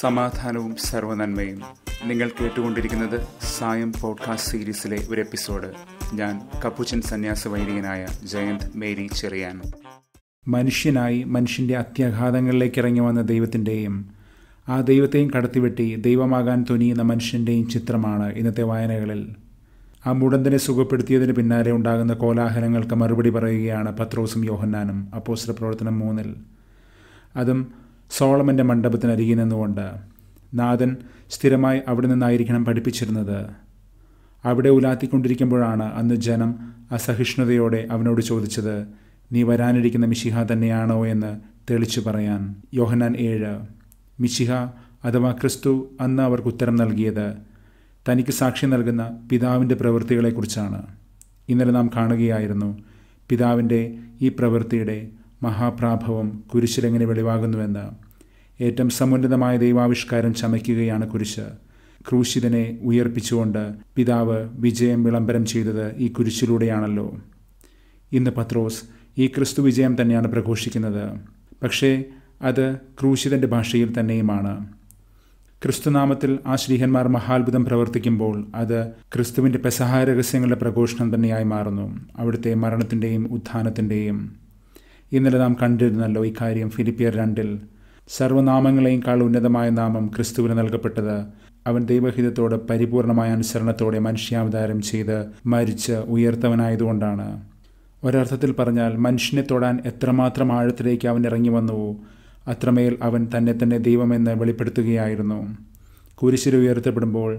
സമാധാനവും സർവനന്മയും നിങ്ങൾ കേട്ടുകൊണ്ടിരിക്കുന്നത് സായം പോഡ്കാസ്റ്റ് സീരീസിലെ ഒരു എപ്പിസോഡ് ഞാൻ കപ്പുച്ചൻ സന്യാസ വൈദികനായ ജയന്ത് മേരി ചെറിയാൻ മനുഷ്യനായി മനുഷ്യൻ്റെ അത്യാഘാതങ്ങളിലേക്ക് ഇറങ്ങി വന്ന ദൈവത്തിൻ്റെയും ആ ദൈവത്തെയും കടത്തിവെട്ടി ദൈവമാകാൻ തുനിയുന്ന മനുഷ്യൻ്റെയും ചിത്രമാണ് ഇന്നത്തെ വായനകളിൽ ആ മുടന്തനെ സുഖപ്പെടുത്തിയതിന് പിന്നാലെ ഉണ്ടാകുന്ന കോലാഹലങ്ങൾക്ക് മറുപടി പറയുകയാണ് പത്രോസും യോഹന്നാനും അപ്പോസ്റ്റർ പ്രവർത്തനം മൂന്നിൽ അതും സോളമൻ്റെ മണ്ഡപത്തിനരികിൽ നിന്നുകൊണ്ട് നാഥൻ സ്ഥിരമായി അവിടെ നിന്നായിരിക്കണം പഠിപ്പിച്ചിരുന്നത് അവിടെ ഉലാത്തിക്കൊണ്ടിരിക്കുമ്പോഴാണ് അന്ന് ജനം അസഹിഷ്ണുതയോടെ അവനോട് ചോദിച്ചത് നീ വരാനിരിക്കുന്ന മിശിഹ തന്നെയാണോ എന്ന് തെളിച്ചു പറയാൻ യോഹനാൻ ഏഴ് മിശിഹ അഥവാ ക്രിസ്തു അന്ന് അവർക്ക് ഉത്തരം നൽകിയത് തനിക്ക് സാക്ഷി നൽകുന്ന പിതാവിൻ്റെ പ്രവൃത്തികളെക്കുറിച്ചാണ് ഇന്നലെ നാം കാണുകയായിരുന്നു പിതാവിൻ്റെ ഈ പ്രവൃത്തിയുടെ മഹാപ്രാഭവം കുരിശിലെങ്ങനെ വെളിവാകുന്നുവെന്ന് ഏറ്റവും സമുന്നതമായ ദൈവാവിഷ്കാരം ചമയ്ക്കുകയാണ് കുരിശ് ക്രൂശിതനെ ഉയർപ്പിച്ചുകൊണ്ട് പിതാവ് വിജയം വിളംബരം ചെയ്തത് ഈ കുരിശിലൂടെയാണല്ലോ ഇന്ന് പത്രോസ് ഈ ക്രിസ്തു വിജയം തന്നെയാണ് പ്രഘോഷിക്കുന്നത് പക്ഷേ അത് ക്രൂശിതൻ്റെ ഭാഷയിൽ തന്നെയുമാണ് ക്രിസ്തുനാമത്തിൽ ആ ശ്രീഹന്മാർ മഹാത്ഭുതം പ്രവർത്തിക്കുമ്പോൾ അത് ക്രിസ്തുവിൻ്റെ പെസഹാ രഹസ്യങ്ങളുടെ പ്രഘോഷണം തന്നെയായി മാറുന്നു അവിടുത്തെ മരണത്തിൻ്റെയും ഉത്ഥാനത്തിൻ്റെയും ഇന്നലെ നാം കണ്ടിരുന്നല്ലോ ഇക്കാര്യം ഫിലിപ്പിയർ രണ്ടിൽ സർവ്വനാമങ്ങളെയും ഉന്നതമായ നാമം ക്രിസ്തുവിന് നൽകപ്പെട്ടത് അവൻ ദൈവഹിതത്തോട് പരിപൂർണമായ അനുസരണത്തോടെ മനുഷ്യാവതാരം ചെയ്ത് മരിച്ച് ഉയർത്തവനായതുകൊണ്ടാണ് ഒരർത്ഥത്തിൽ പറഞ്ഞാൽ മനുഷ്യനെ തൊടാൻ എത്രമാത്രം ആഴത്തിലേക്ക് അവൻ ഇറങ്ങി വന്നുവോ അത്രമേൽ അവൻ തന്നെ തന്നെ ദൈവമെന്ന് വെളിപ്പെടുത്തുകയായിരുന്നു കുരിശിൽ ഉയർത്തപ്പെടുമ്പോൾ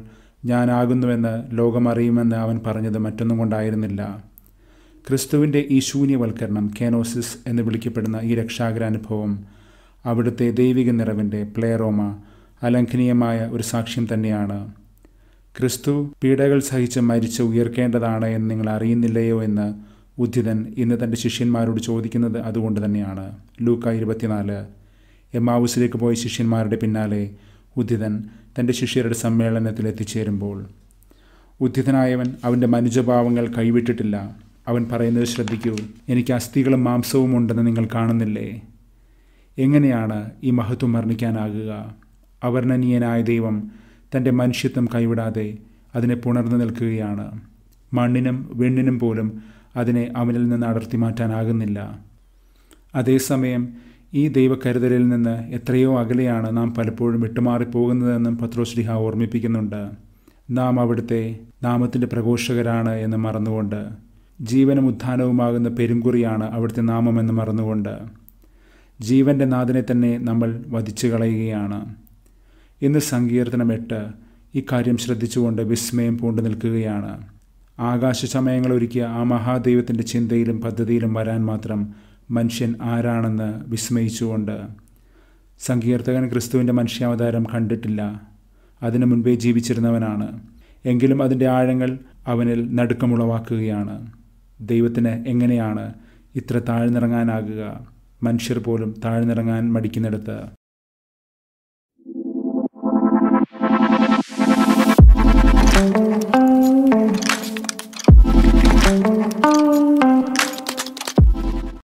ഞാനാകുന്നുവെന്ന് ലോകമറിയുമെന്ന് അവൻ പറഞ്ഞത് മറ്റൊന്നും കൊണ്ടായിരുന്നില്ല ക്രിസ്തുവിൻ്റെ ഈ ശൂന്യവൽക്കരണം കാനോസിസ് എന്ന് വിളിക്കപ്പെടുന്ന ഈ രക്ഷാഗ്രാനുഭവം അവിടുത്തെ ദൈവിക നിറവിൻ്റെ പ്ലേറോമ അലംഘനീയമായ ഒരു സാക്ഷ്യം തന്നെയാണ് ക്രിസ്തു പീഡകൾ സഹിച്ച് മരിച്ച് ഉയർക്കേണ്ടതാണ് എന്ന് നിങ്ങൾ അറിയുന്നില്ലയോ എന്ന് ഉദ്ധിതൻ ഇന്ന് തൻ്റെ ശിഷ്യന്മാരോട് ചോദിക്കുന്നത് അതുകൊണ്ട് തന്നെയാണ് ലൂക്ക ഇരുപത്തിനാല് എമാവുസിലേക്ക് പോയ ശിഷ്യന്മാരുടെ പിന്നാലെ ഉദ്ധിതൻ തൻ്റെ ശിഷ്യരുടെ സമ്മേളനത്തിൽ എത്തിച്ചേരുമ്പോൾ ഉദ്ധിതനായവൻ അവൻ്റെ മനുജഭാവങ്ങൾ കൈവിട്ടിട്ടില്ല അവൻ പറയുന്നത് ശ്രദ്ധിക്കൂ എനിക്ക് അസ്ഥികളും മാംസവും ഉണ്ടെന്ന് നിങ്ങൾ കാണുന്നില്ലേ എങ്ങനെയാണ് ഈ മഹത്വം മരണിക്കാനാകുക അവർണനീയനായ ദൈവം തൻ്റെ മനുഷ്യത്വം കൈവിടാതെ അതിനെ പുണർന്നു നിൽക്കുകയാണ് മണ്ണിനും വെണ്ണിനും പോലും അതിനെ അവനിൽ നിന്ന് അടർത്തി മാറ്റാനാകുന്നില്ല അതേസമയം ഈ ദൈവക്കരുതലിൽ നിന്ന് എത്രയോ അകലെയാണ് നാം പലപ്പോഴും വിട്ടുമാറിപ്പോകുന്നതെന്നും പത്രോശ്രീഹ ഓർമ്മിപ്പിക്കുന്നുണ്ട് നാം അവിടുത്തെ നാമത്തിൻ്റെ പ്രഘോഷകരാണ് എന്ന് മറന്നുകൊണ്ട് ജീവനും ഉത്ഥാനവുമാകുന്ന പെരുങ്കുറിയാണ് അവിടുത്തെ നാമമെന്ന് മറന്നുകൊണ്ട് ജീവൻ്റെ നാഥനെ തന്നെ നമ്മൾ വധിച്ചു കളയുകയാണ് ഇന്ന് സങ്കീർത്തനം എട്ട് ഇക്കാര്യം ശ്രദ്ധിച്ചുകൊണ്ട് വിസ്മയം പൂണ്ടു നിൽക്കുകയാണ് ആകാശ സമയങ്ങൾ ഒരുക്കിയ ആ മഹാദൈവത്തിൻ്റെ ചിന്തയിലും പദ്ധതിയിലും വരാൻ മാത്രം മനുഷ്യൻ ആരാണെന്ന് വിസ്മയിച്ചുകൊണ്ട് സങ്കീർത്തകൻ ക്രിസ്തുവിൻ്റെ മനുഷ്യാവതാരം കണ്ടിട്ടില്ല അതിനു മുൻപേ ജീവിച്ചിരുന്നവനാണ് എങ്കിലും അതിൻ്റെ ആഴങ്ങൾ അവനിൽ നടുക്കമുളവാക്കുകയാണ് ദൈവത്തിന് എങ്ങനെയാണ് ഇത്ര താഴ്ന്നിറങ്ങാനാകുക മനുഷ്യർ പോലും താഴ്ന്നിറങ്ങാൻ മടിക്കുന്നിടത്ത്